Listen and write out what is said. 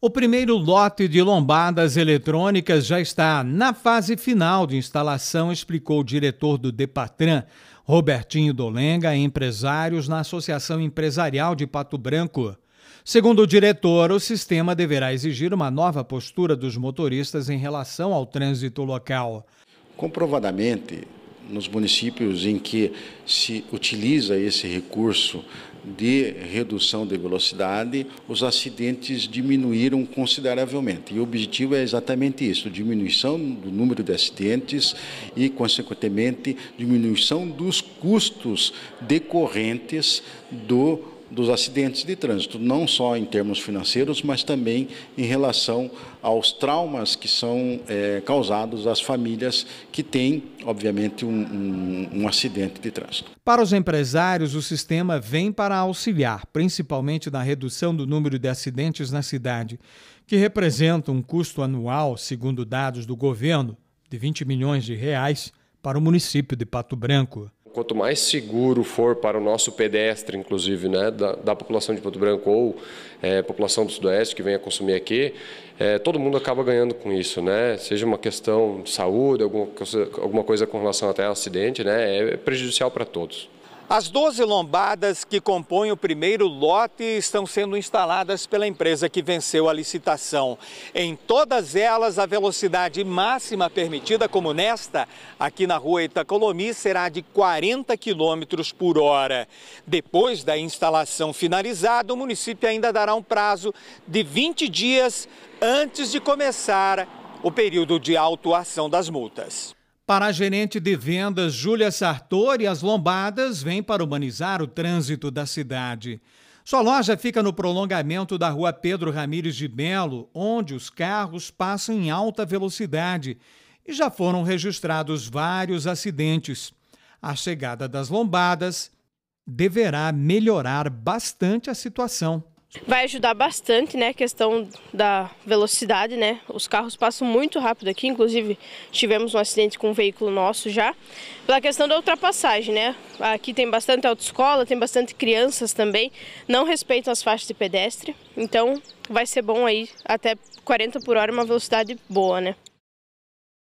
O primeiro lote de lombadas eletrônicas já está na fase final de instalação, explicou o diretor do Depatran, Robertinho Dolenga, empresários na Associação Empresarial de Pato Branco. Segundo o diretor, o sistema deverá exigir uma nova postura dos motoristas em relação ao trânsito local. Comprovadamente, nos municípios em que se utiliza esse recurso de redução de velocidade, os acidentes diminuíram consideravelmente. E o objetivo é exatamente isso: diminuição do número de acidentes e, consequentemente, diminuição dos custos decorrentes do dos acidentes de trânsito, não só em termos financeiros, mas também em relação aos traumas que são é, causados às famílias que têm, obviamente, um, um, um acidente de trânsito. Para os empresários, o sistema vem para auxiliar, principalmente na redução do número de acidentes na cidade, que representa um custo anual, segundo dados do governo, de 20 milhões de reais para o município de Pato Branco quanto mais seguro for para o nosso pedestre, inclusive, né, da, da população de Porto Branco ou é, população do Sudoeste que venha consumir aqui, é, todo mundo acaba ganhando com isso, né? Seja uma questão de saúde, alguma coisa, alguma coisa com relação até ao acidente, né? É prejudicial para todos. As 12 lombadas que compõem o primeiro lote estão sendo instaladas pela empresa que venceu a licitação. Em todas elas, a velocidade máxima permitida, como nesta, aqui na rua Itacolomi, será de 40 km por hora. Depois da instalação finalizada, o município ainda dará um prazo de 20 dias antes de começar o período de autuação das multas. Para a gerente de vendas Júlia Sartori, as lombadas vêm para humanizar o trânsito da cidade. Sua loja fica no prolongamento da rua Pedro Ramírez de Belo, onde os carros passam em alta velocidade e já foram registrados vários acidentes. A chegada das lombadas deverá melhorar bastante a situação. Vai ajudar bastante, né, a questão da velocidade, né? Os carros passam muito rápido aqui, inclusive tivemos um acidente com um veículo nosso já. Pela questão da ultrapassagem, né? Aqui tem bastante autoescola, tem bastante crianças também, não respeitam as faixas de pedestre. Então, vai ser bom aí até 40 por hora, uma velocidade boa, né?